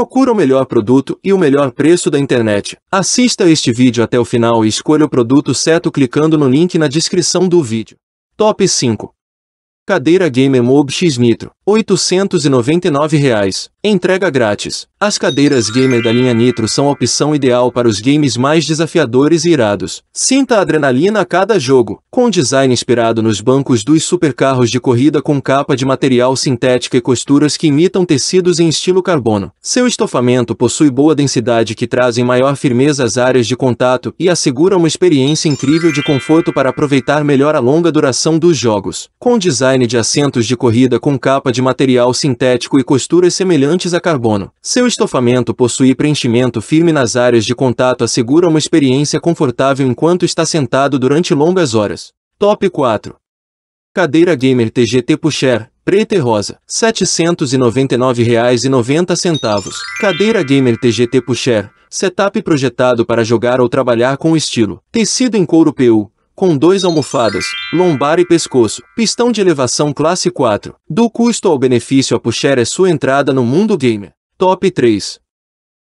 Procura o melhor produto e o melhor preço da internet. Assista este vídeo até o final e escolha o produto certo clicando no link na descrição do vídeo. Top 5 Cadeira Gamer Mob X Nitro, R$ 899. Entrega grátis. As cadeiras gamer da linha Nitro são a opção ideal para os games mais desafiadores e irados. Sinta a adrenalina a cada jogo, com design inspirado nos bancos dos supercarros de corrida com capa de material sintético e costuras que imitam tecidos em estilo carbono. Seu estofamento possui boa densidade que trazem maior firmeza às áreas de contato e assegura uma experiência incrível de conforto para aproveitar melhor a longa duração dos jogos. Com design de assentos de corrida com capa de material sintético e costuras semelhantes reafiantes a carbono. Seu estofamento possui preenchimento firme nas áreas de contato assegura uma experiência confortável enquanto está sentado durante longas horas. Top 4. Cadeira Gamer TGT Pucher, preta e rosa, R$ 799,90. Cadeira Gamer TGT Pucher, setup projetado para jogar ou trabalhar com estilo. Tecido em couro PU, com dois almofadas, lombar e pescoço, pistão de elevação classe 4. Do custo ao benefício a puxar é sua entrada no mundo gamer. Top 3.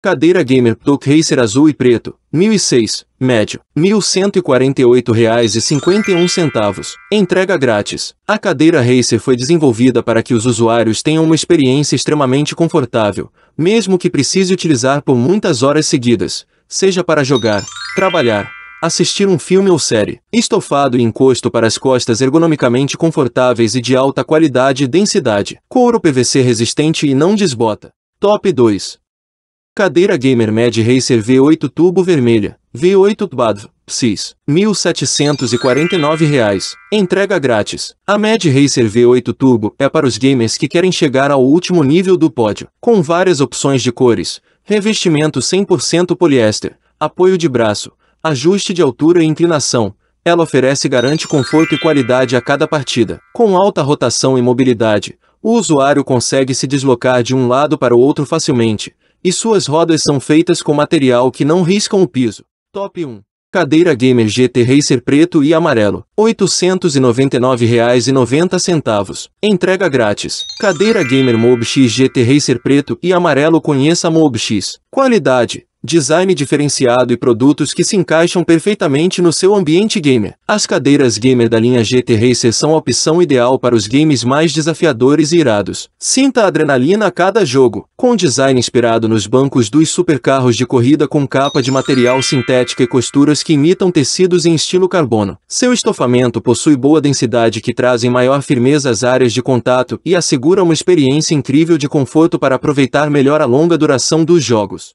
Cadeira gamer Duck Racer azul e preto, 1006, médio, R$ 1.148,51. Entrega grátis. A cadeira Racer foi desenvolvida para que os usuários tenham uma experiência extremamente confortável, mesmo que precise utilizar por muitas horas seguidas, seja para jogar, trabalhar, assistir um filme ou série. Estofado e encosto para as costas ergonomicamente confortáveis e de alta qualidade e densidade. Couro PVC resistente e não desbota. Top 2. Cadeira Gamer Med Racer V8 tubo Vermelha. V8 Badv, PSIS, R$ 1.749. Entrega grátis. A Med Racer V8 Turbo é para os gamers que querem chegar ao último nível do pódio, com várias opções de cores, revestimento 100% poliéster, apoio de braço, ajuste de altura e inclinação. Ela oferece garante conforto e qualidade a cada partida. Com alta rotação e mobilidade, o usuário consegue se deslocar de um lado para o outro facilmente, e suas rodas são feitas com material que não riscam o piso. Top 1. Cadeira Gamer GT Racer preto e amarelo, R$ 899,90. Entrega grátis. Cadeira Gamer MobX GT Racer preto e amarelo conheça MobX. Qualidade, design diferenciado e produtos que se encaixam perfeitamente no seu ambiente gamer. As cadeiras gamer da linha GT Racer são a opção ideal para os games mais desafiadores e irados. Sinta a adrenalina a cada jogo, com design inspirado nos bancos dos supercarros de corrida com capa de material sintético e costuras que imitam tecidos em estilo carbono. Seu estofamento possui boa densidade que trazem maior firmeza às áreas de contato e assegura uma experiência incrível de conforto para aproveitar melhor a longa duração dos jogos.